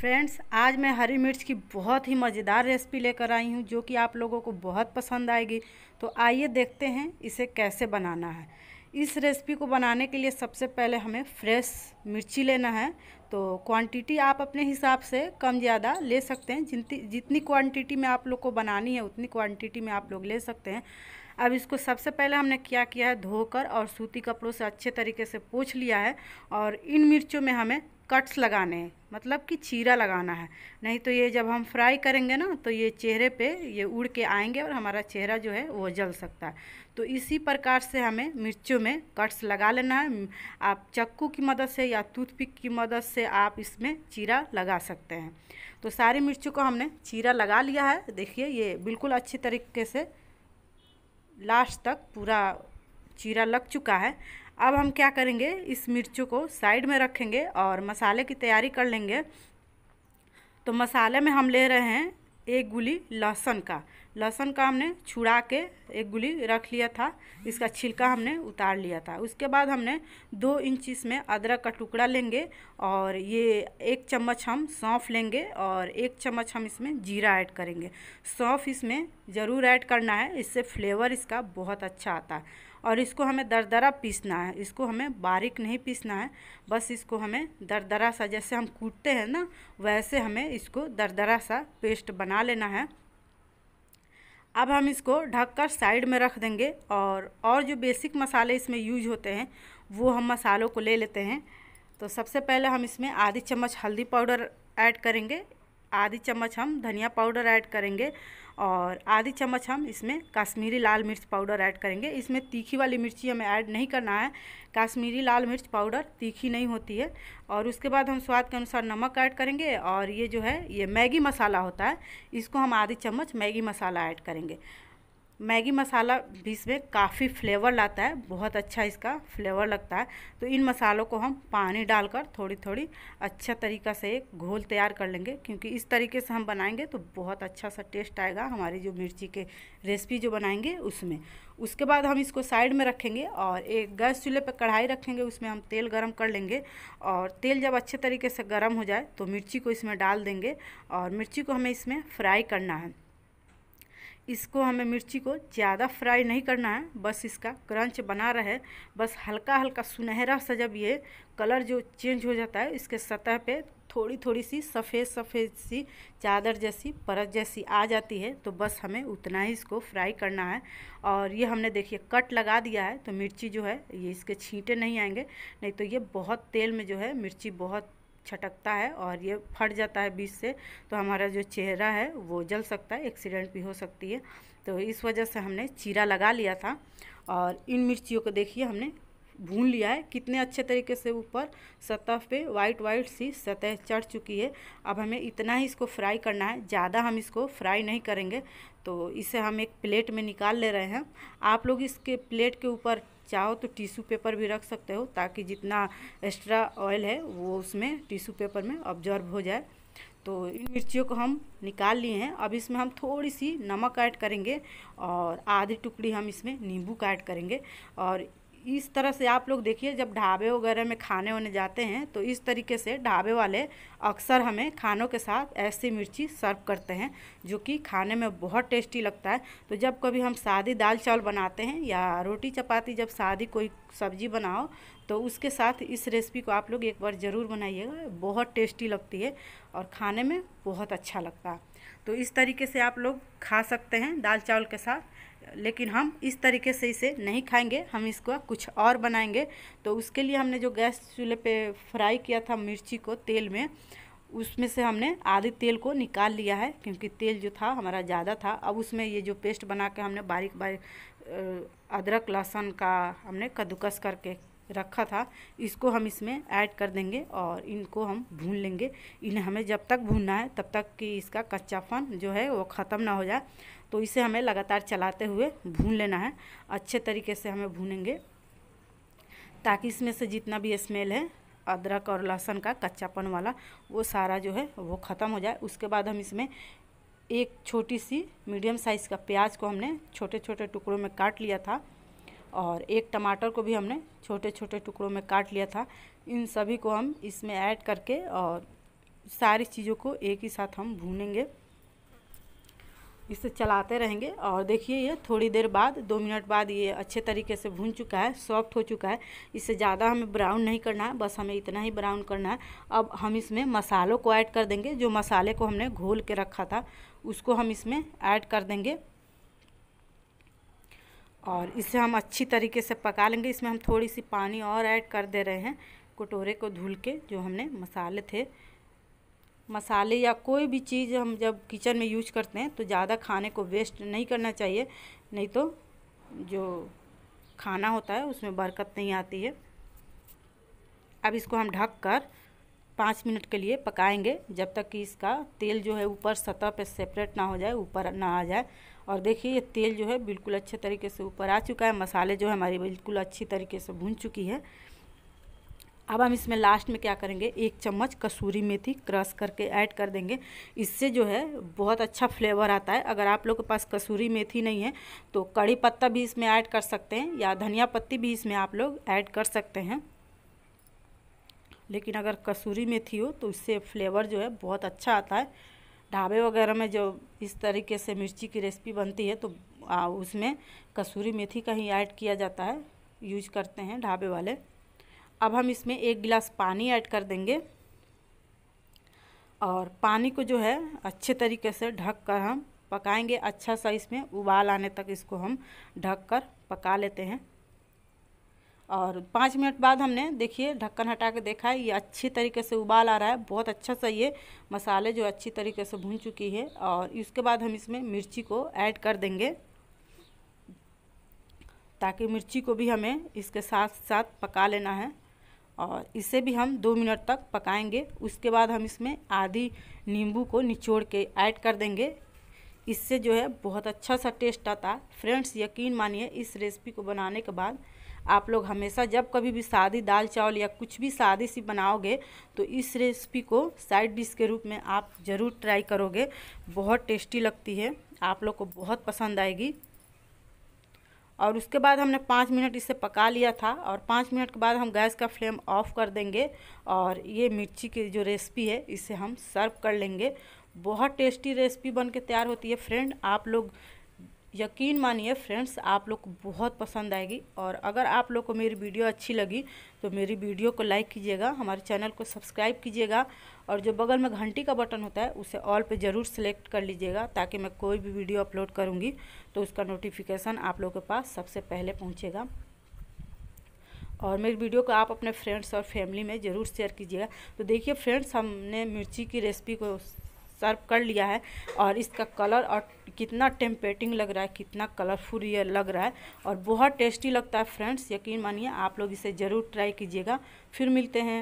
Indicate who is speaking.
Speaker 1: friends आज मैं हरी मिर्च की बहुत ही मज़ेदार रेसिपी लेकर आई हूँ जो कि आप लोगों को बहुत पसंद आएगी तो आइए देखते हैं इसे कैसे बनाना है इस रेसिपी को बनाने के लिए सबसे पहले हमें फ्रेश मिर्ची लेना है तो क्वांटिटी आप अपने हिसाब से कम ज़्यादा ले सकते हैं जितनी जितनी क्वान्टिटी में आप लोग को बनानी है उतनी क्वान्टिटी में आप लोग ले सकते हैं अब इसको सबसे पहले हमने क्या किया है धोकर और सूती कपड़ों से अच्छे तरीके से पोछ लिया है और इन मिर्चों में हमें कट्स लगाने हैं मतलब कि चीरा लगाना है नहीं तो ये जब हम फ्राई करेंगे ना तो ये चेहरे पे ये उड़ के आएंगे और हमारा चेहरा जो है वो जल सकता है तो इसी प्रकार से हमें मिर्चों में कट्स लगा लेना है आप चक्कू की मदद से या टूथपिक की मदद से आप इसमें चीरा लगा सकते हैं तो सारी मिर्चों को हमने चीरा लगा लिया है देखिए ये बिल्कुल अच्छी तरीके से लास्ट तक पूरा चीरा लग चुका है अब हम क्या करेंगे इस मिर्चों को साइड में रखेंगे और मसाले की तैयारी कर लेंगे तो मसाले में हम ले रहे हैं एक गुली लहसुन का लहसुन का हमने छुड़ा के एक गुली रख लिया था इसका छिलका हमने उतार लिया था उसके बाद हमने दो इंच इसमें अदरक का टुकड़ा लेंगे और ये एक चम्मच हम सौंफ लेंगे और एक चम्मच हम इसमें जीरा ऐड करेंगे सौंफ इसमें ज़रूर ऐड करना है इससे फ्लेवर इसका बहुत अच्छा आता है और इसको हमें दरदरा पीसना है इसको हमें बारीक नहीं पीसना है बस इसको हमें दरदरा सा जैसे हम कूटते हैं ना वैसे हमें इसको दरदरा सा पेस्ट बना लेना है अब हम इसको ढककर साइड में रख देंगे और और जो बेसिक मसाले इसमें यूज होते हैं वो हम मसालों को ले लेते हैं तो सबसे पहले हम इसमें आधी चम्मच हल्दी पाउडर ऐड करेंगे आधी चम्मच हम धनिया पाउडर ऐड करेंगे और आधी चम्मच हम इसमें काश्मीरी लाल मिर्च पाउडर ऐड करेंगे इसमें तीखी वाली मिर्ची हमें ऐड नहीं करना है काश्मीरी लाल मिर्च पाउडर तीखी नहीं होती है और उसके बाद हम स्वाद के अनुसार नमक ऐड करेंगे और ये जो है ये मैगी मसाला होता है इसको हम आधी चम्मच मैगी मसाला ऐड करेंगे मैगी मसाला भी इसमें काफ़ी फ्लेवर लाता है बहुत अच्छा इसका फ्लेवर लगता है तो इन मसालों को हम पानी डालकर थोड़ी थोड़ी अच्छा तरीका से एक घोल तैयार कर लेंगे क्योंकि इस तरीके से हम बनाएंगे तो बहुत अच्छा सा टेस्ट आएगा हमारी जो मिर्ची के रेसिपी जो बनाएंगे उसमें उसके बाद हम इसको साइड में रखेंगे और एक गैस चूल्हे पर कढ़ाई रखेंगे उसमें हम तेल गर्म कर लेंगे और तेल जब अच्छे तरीके से गर्म हो जाए तो मिर्ची को इसमें डाल देंगे और मिर्ची को हमें इसमें फ्राई करना है इसको हमें मिर्ची को ज़्यादा फ्राई नहीं करना है बस इसका क्रंच बना रहे बस हल्का हल्का सुनहरा सा जब ये कलर जो चेंज हो जाता है इसके सतह पे थोड़ी थोड़ी सी सफ़ेद सफ़ेद सी चादर जैसी परत जैसी आ जाती है तो बस हमें उतना ही इसको फ्राई करना है और ये हमने देखिए कट लगा दिया है तो मिर्ची जो है ये इसके छींटे नहीं आएंगे नहीं तो ये बहुत तेल में जो है मिर्ची बहुत छटकता है और ये फट जाता है बीच से तो हमारा जो चेहरा है वो जल सकता है एक्सीडेंट भी हो सकती है तो इस वजह से हमने चीरा लगा लिया था और इन मिर्चियों को देखिए हमने भून लिया है कितने अच्छे तरीके से ऊपर सतह पे वाइट वाइट सी सतह चढ़ चुकी है अब हमें इतना ही इसको फ्राई करना है ज़्यादा हम इसको फ्राई नहीं करेंगे तो इसे हम एक प्लेट में निकाल ले रहे हैं आप लोग इसके प्लेट के ऊपर चाहो तो टिश्यू पेपर भी रख सकते हो ताकि जितना एक्स्ट्रा ऑयल है वो उसमें टिश्यू पेपर में ऑब्जॉर्ब हो जाए तो इन मिर्चियों को हम निकाल लिए हैं अब इसमें हम थोड़ी सी नमक ऐड करेंगे और आधी टुकड़ी हम इसमें नींबू का ऐड करेंगे और इस तरह से आप लोग देखिए जब ढाबे वगैरह में खाने होने जाते हैं तो इस तरीके से ढाबे वाले अक्सर हमें खानों के साथ ऐसी मिर्ची सर्व करते हैं जो कि खाने में बहुत टेस्टी लगता है तो जब कभी हम सादी दाल चावल बनाते हैं या रोटी चपाती जब सादी कोई सब्जी बनाओ तो उसके साथ इस रेसिपी को आप लोग एक बार ज़रूर बनाइएगा बहुत टेस्टी लगती है और खाने में बहुत अच्छा लगता है तो इस तरीके से आप लोग खा सकते हैं दाल चावल के साथ लेकिन हम इस तरीके से इसे नहीं खाएंगे हम इसको कुछ और बनाएंगे तो उसके लिए हमने जो गैस चूल्हे पे फ्राई किया था मिर्ची को तेल में उसमें से हमने आधे तेल को निकाल लिया है क्योंकि तेल जो था हमारा ज़्यादा था अब उसमें ये जो पेस्ट बना के हमने बारीक बारीक अदरक लहसुन का हमने कद्दूकस करके रखा था इसको हम इसमें ऐड कर देंगे और इनको हम भून लेंगे इन्हें हमें जब तक भूनना है तब तक कि इसका कच्चापन जो है वो ख़त्म ना हो जाए तो इसे हमें लगातार चलाते हुए भून लेना है अच्छे तरीके से हमें भूनेंगे ताकि इसमें से जितना भी स्मेल है अदरक और लहसुन का कच्चापन वाला वो सारा जो है वो ख़त्म हो जाए उसके बाद हम इसमें एक छोटी सी मीडियम साइज़ का प्याज को हमने छोटे छोटे टुकड़ों में काट लिया था और एक टमाटर को भी हमने छोटे छोटे टुकड़ों में काट लिया था इन सभी को हम इसमें ऐड करके और सारी चीज़ों को एक ही साथ हम भूनेंगे इसे चलाते रहेंगे और देखिए ये थोड़ी देर बाद दो मिनट बाद ये अच्छे तरीके से भून चुका है सॉफ्ट हो चुका है इसे ज़्यादा हमें ब्राउन नहीं करना है बस हमें इतना ही ब्राउन करना है अब हम इसमें मसालों को ऐड कर देंगे जो मसाले को हमने घोल के रखा था उसको हम इसमें ऐड कर देंगे और इसे हम अच्छी तरीके से पका लेंगे इसमें हम थोड़ी सी पानी और ऐड कर दे रहे हैं कटोरे को धुल के जो हमने मसाले थे मसाले या कोई भी चीज़ हम जब किचन में यूज करते हैं तो ज़्यादा खाने को वेस्ट नहीं करना चाहिए नहीं तो जो खाना होता है उसमें बरकत नहीं आती है अब इसको हम ढक कर पाँच मिनट के लिए पकाएंगे जब तक कि इसका तेल जो है ऊपर सतह पे सेपरेट ना हो जाए ऊपर ना आ जाए और देखिए ये तेल जो है बिल्कुल अच्छे तरीके से ऊपर आ चुका है मसाले जो है हमारी बिल्कुल अच्छी तरीके से भून चुकी है अब हम इसमें लास्ट में क्या करेंगे एक चम्मच कसूरी मेथी क्रश करके ऐड कर देंगे इससे जो है बहुत अच्छा फ्लेवर आता है अगर आप लोग के पास कसूरी मेथी नहीं है तो कड़ी पत्ता भी इसमें ऐड कर सकते हैं या धनिया पत्ती भी इसमें आप लोग ऐड कर सकते हैं लेकिन अगर कसूरी मेथी हो तो इससे फ्लेवर जो है बहुत अच्छा आता है ढाबे वगैरह में जो इस तरीके से मिर्ची की रेसिपी बनती है तो आ, उसमें कसूरी मेथी का ही ऐड किया जाता है यूज करते हैं ढाबे वाले अब हम इसमें एक गिलास पानी ऐड कर देंगे और पानी को जो है अच्छे तरीके से ढक कर हम पकाएंगे अच्छा सा इसमें उबाल आने तक इसको हम ढक कर पका लेते हैं और पाँच मिनट बाद हमने देखिए ढक्कन हटा के देखा है ये अच्छी तरीके से उबाल आ रहा है बहुत अच्छा सा ये मसाले जो अच्छी तरीके से भून चुकी है और इसके बाद हम इसमें मिर्ची को ऐड कर देंगे ताकि मिर्ची को भी हमें इसके साथ साथ पका लेना है और इसे भी हम दो मिनट तक पकाएंगे उसके बाद हम इसमें आधी नींबू को निचोड़ के ऐड कर देंगे इससे जो है बहुत अच्छा सा टेस्ट आता है फ्रेंड्स यकीन मानिए इस रेसिपी को बनाने के बाद आप लोग हमेशा जब कभी भी सादी दाल चावल या कुछ भी सादी सी बनाओगे तो इस रेसिपी को साइड डिश के रूप में आप ज़रूर ट्राई करोगे बहुत टेस्टी लगती है आप लोग को बहुत पसंद आएगी और उसके बाद हमने पाँच मिनट इसे पका लिया था और पाँच मिनट के बाद हम गैस का फ्लेम ऑफ कर देंगे और ये मिर्ची की जो रेसिपी है इसे हम सर्व कर लेंगे बहुत टेस्टी रेसिपी बन के तैयार होती है फ्रेंड आप लोग यकीन मानिए फ्रेंड्स आप लोग को बहुत पसंद आएगी और अगर आप लोग को मेरी वीडियो अच्छी लगी तो मेरी वीडियो को लाइक कीजिएगा हमारे चैनल को सब्सक्राइब कीजिएगा और जो बगल में घंटी का बटन होता है उसे ऑल पे ज़रूर सेलेक्ट कर लीजिएगा ताकि मैं कोई भी वीडियो अपलोड करूँगी तो उसका नोटिफिकेशन आप लोग के पास सबसे पहले पहुँचेगा और मेरी वीडियो को आप अपने फ्रेंड्स और फैमिली में ज़रूर शेयर कीजिएगा तो देखिए फ्रेंड्स हमने मिर्ची की रेसिपी को सर्व कर लिया है और इसका कलर और कितना टेम्परेटिंग लग रहा है कितना कलरफुल ये लग रहा है और बहुत टेस्टी लगता है फ्रेंड्स यकीन मानिए आप लोग इसे ज़रूर ट्राई कीजिएगा फिर मिलते हैं